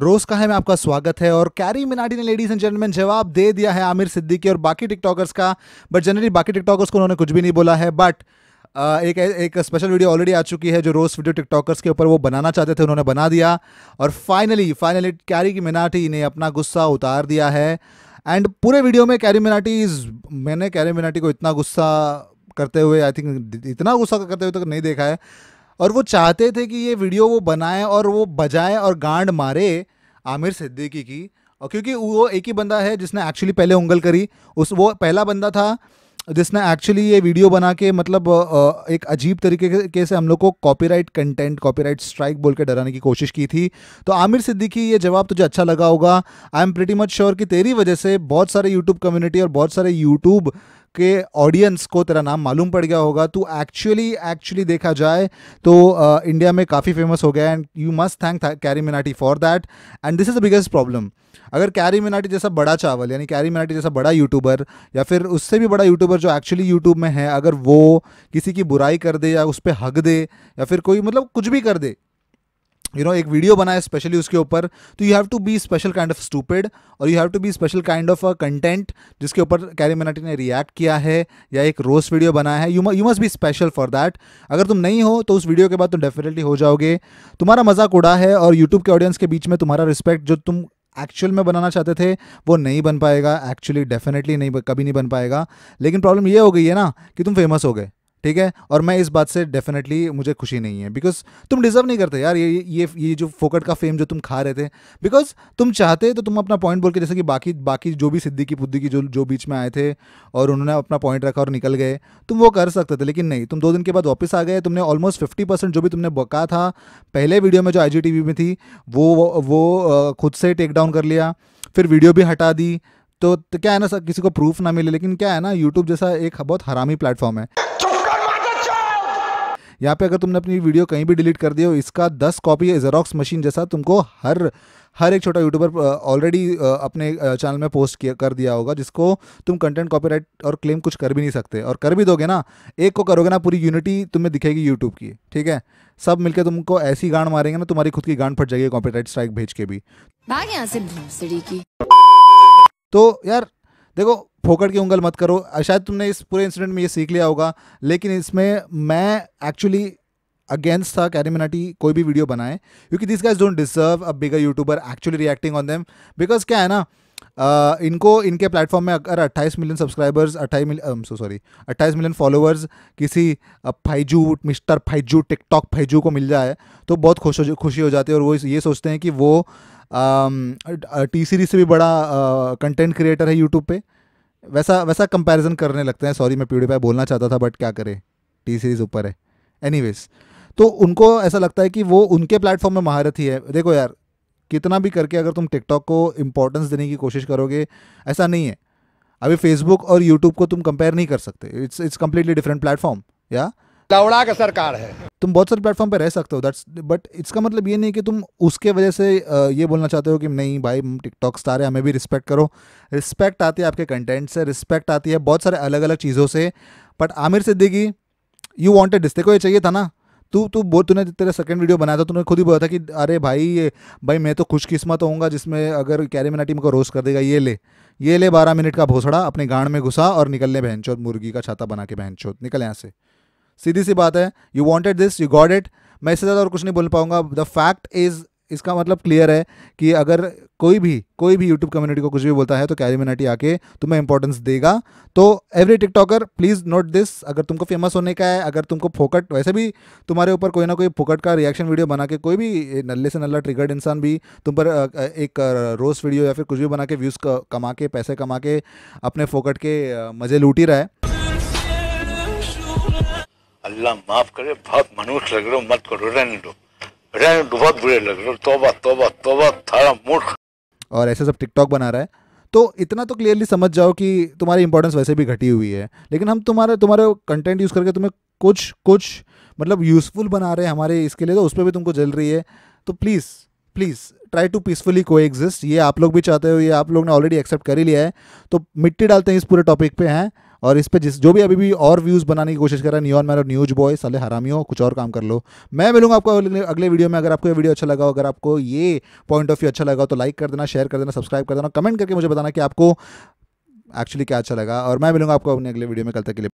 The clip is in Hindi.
रोज का है मैं आपका स्वागत है और कैरी मिनाटी ने लेडीज एंड जेंटलमैन जवाब दे दिया है आमिर सिद्दीकी और बाकी टिकटॉकर्स का बट जनरली बाकी टिकटॉकर्स को उन्होंने कुछ भी नहीं बोला है बट एक एक स्पेशल वीडियो ऑलरेडी आ चुकी है जो रोज वीडियो टिकटॉकर्स के ऊपर वो बनाना चाहते थे उन्होंने बना दिया और फाइनली फाइनली कैरी की मिनाटी ने अपना गुस्सा उतार दिया है एंड पूरे वीडियो में कैरी मिनाटी मैंने कैरी मिनाटी को इतना गुस्सा करते हुए आई थिंक इतना गुस्सा करते हुए तो नहीं देखा है और वो चाहते थे कि ये वीडियो वो बनाए और वो बजाए और गांड मारे आमिर सिद्दीकी की और क्योंकि वो एक ही बंदा है जिसने एक्चुअली पहले उंगल करी उस वो पहला बंदा था जिसने एक्चुअली ये वीडियो बना के मतलब एक अजीब तरीके के से हम लोग को कॉपीराइट कंटेंट कॉपीराइट स्ट्राइक बोल के डराने की कोशिश की थी तो आमिर सिद्दीकी ये जवाब तुझे अच्छा लगा होगा I am pretty much sure कि तेरी वजह से बहुत सारे यूट्यूब कम्युनिटी और बहुत सारे यूट्यूब के ऑडियंस को तेरा नाम मालूम पड़ गया होगा तू एक्चुअली एक्चुअली देखा जाए तो इंडिया में काफ़ी फेमस हो गया and you must thank Carry Minati for that and this is the biggest problem अगर कैरी मिनाटी जैसा बड़ा चावल यानी कैरी मिनाटी जैसा बड़ा यूट्यूबर या फिर उससे भी बड़ा यूट्यूबर जो एक्चुअली यूट्यूब में है अगर वो किसी की बुराई कर दे या उस पर हक दे या फिर कोई मतलब कुछ भी कर दे यू नो एक वीडियो बनाए स्पेशली उसके ऊपर तो you have to be special kind of stupid और you have to be special kind of a content जिसके ऊपर कैरी मिनाटी ने रिएक्ट किया है या एक रोस्ट वीडियो बनाया है you you must be special for that अगर तुम नहीं हो तो उस वीडियो के बाद तुम डेफिनेटली हो जाओगे तुम्हारा मजाक उड़ा है और यूट्यूब के ऑडियंस के बीच में तुम्हारा रिस्पेक्ट जो तुम एक्चुअल में बनाना चाहते थे वो नहीं बन पाएगा एक्चुअली डेफिनेटली नहीं कभी नहीं बन पाएगा लेकिन प्रॉब्लम ये हो गई है ना कि तुम फेमस हो गए ठीक है और मैं इस बात से डेफिनेटली मुझे खुशी नहीं है बिकॉज तुम डिजर्व नहीं करते यार ये ये ये जो फोकट का फेम जो तुम खा रहे थे बिकॉज तुम चाहते तो तुम अपना पॉइंट बोल के जैसे कि बाकी बाकी जो भी सिद्धि की पुद्दी की जो जो बीच में आए थे और उन्होंने अपना पॉइंट रखा और निकल गए तुम वो कर सकते थे लेकिन नहीं तुम दो दिन के बाद वापस आ गए तुमने ऑलमोस्ट फिफ्टी परसेंट जो भी तुमने बका था पहले वीडियो में जो आई में थी वो वो खुद से टेक डाउन कर लिया फिर वीडियो भी हटा दी तो, तो क्या है ना सर किसी को प्रूफ ना मिले लेकिन क्या है ना यूट्यूब जैसा एक बहुत हरामी प्लेटफॉर्म है तो यहाँ पे अगर तुमने अपनी वीडियो कहीं भी डिलीट कर दी हो इसका दस कॉपी जेरोक्स मशीन जैसा तुमको हर हर एक छोटा यूट्यूबर ऑलरेडी अपने चैनल में पोस्ट किया कर दिया होगा जिसको तुम कंटेंट कॉपीराइट और क्लेम कुछ कर भी नहीं सकते और कर भी दोगे ना एक को करोगे ना पूरी यूनिटी तुम्हें दिखेगी यूट्यूब की ठीक है सब मिलकर तुमको ऐसी गांड मारेंगे ना तुम्हारी खुद की गांड फट जाएगी कॉपीराइट स्ट्राइक भेज के भी तो यार देखो फोकट की उंगल मत करो शायद तुमने इस पूरे इंसिडेंट में ये सीख लिया होगा लेकिन इसमें मैं एक्चुअली अगेंस्ट था कैरिमिनाटी कोई भी वीडियो बनाए क्योंकि this guys don't deserve a bigger YouTuber actually reacting on them because क्या है ना इनको इनके प्लेटफॉर्म में अगर 28 million subscribers 28 million so sorry 28 million followers किसी फाइजू मिस्टर फाइजू टिकटॉक फाइजू को मिल जाए तो बहुत खुश हो खुशी हो जाती है और वो ये सोचते हैं कि वो टी सीरीज से भी बड़ा कंटेंट क्रिएटर है यूट्यूब पे वैसा वैसा कंपैरिजन करने लगते हैं सॉरी मैं पाई बोलना चाहता था बट क्या करें टी सीरीज़ ऊपर है एनीवेज तो उनको ऐसा लगता है कि वो उनके प्लेटफॉर्म में महारत ही है देखो यार कितना भी करके अगर तुम टिकटॉक को इम्पोर्टेंस देने की कोशिश करोगे ऐसा नहीं है अभी फेसबुक और यूट्यूब को तुम कंपेयर नहीं कर सकते it's it's completely different platform या लवड़ा का सरकार है तुम बहुत सारे प्लेटफॉर्म पर रह सकते हो दैट्स बट इसका मतलब ये नहीं कि तुम उसके वजह से ये बोलना चाहते हो कि नहीं भाई हम टिकटॉक स्टार है हमें भी रिस्पेक्ट करो रिस्पेक्ट आती है आपके कंटेंट से रिस्पेक्ट आती है बहुत सारे अलग अलग चीज़ों से but Aamir Siddiqui you wanted this को ये चाहिए था ना तू तू बोल तूने तेरा सेकंड वीडियो बनाया था तूने खुद ही बोला था कि अरे भाई भाई मैं तो खुशकिस्मत होऊंगा जिसमें अगर कैरी मिनाटी को रोस्ट कर देगा ये ले ये ले बारह मिनट का भोसड़ा अपने गांड में घुसा और निकल ले चौथ मुर्गी का छाता बना के बहन निकल यहाँ से सीधी सी बात है you wanted this you got it मैं इससे ज़्यादा और कुछ नहीं बोल पाऊंगा द फैक्ट इज़ इसका मतलब क्लियर है कि अगर कोई भी कोई भी यूट्यूब कम्युनिटी को कुछ भी बोलता है तो कैरी मिनाटी आके तुम्हें इंपॉर्टेंस देगा तो every TikToker please note this अगर तुमको फेमस होने का है अगर तुमको फोकट वैसे भी तुम्हारे ऊपर कोई ना कोई फोकट का रिएक्शन वीडियो बना के कोई भी नल्ले से नल्ला ट्रिगर्ड इंसान भी तुम पर एक रोज वीडियो या फिर कुछ भी बना के व्यूज़ कमा के पैसे कमा के अपने फोकट के मज़े लूट ही रहा है अल्लाह माफ़ करे बहुत मनुष्य लग रहे हो मत करो रहने दो बहुत बुरे लग रहे तोबा तोबा तोबा थारा मूर्ख और ऐसे सब टिकटॉक बना रहा है तो इतना तो क्लियरली समझ जाओ कि तुम्हारी इंपॉर्टेंस वैसे भी घटी हुई है लेकिन हम तुम्हारे तुम्हारे कंटेंट यूज़ करके तुम्हें कुछ कुछ मतलब यूज़फुल बना रहे हैं हमारे इसके लिए तो उस पर भी तुमको जल रही है तो please please try to peacefully coexist ये आप लोग भी चाहते हो ये आप लोग ने ऑलरेडी एक्सेप्ट कर ही लिया है तो मिट्टी डालते हैं इस पूरे टॉपिक पे हैं और इस पर जिस जो भी अभी भी और व्यूज़ बनाने की कोशिश कर रहा है न्यू मैन और न्यूज बॉय साले हरामियों कुछ और काम कर लो मैं मिलूंगा आपको अगले वीडियो में अगर आपको ये वीडियो अच्छा लगा हो अगर आपको ये पॉइंट ऑफ व्यू अच्छा लगा हो तो लाइक कर देना शेयर कर देना सब्सक्राइब कर देना कमेंट करके मुझे बताना कि आपको एक्चुअली क्या अच्छा लगा और मैं मिलूंगा आपको अपने अगले वीडियो में कल तक के लिए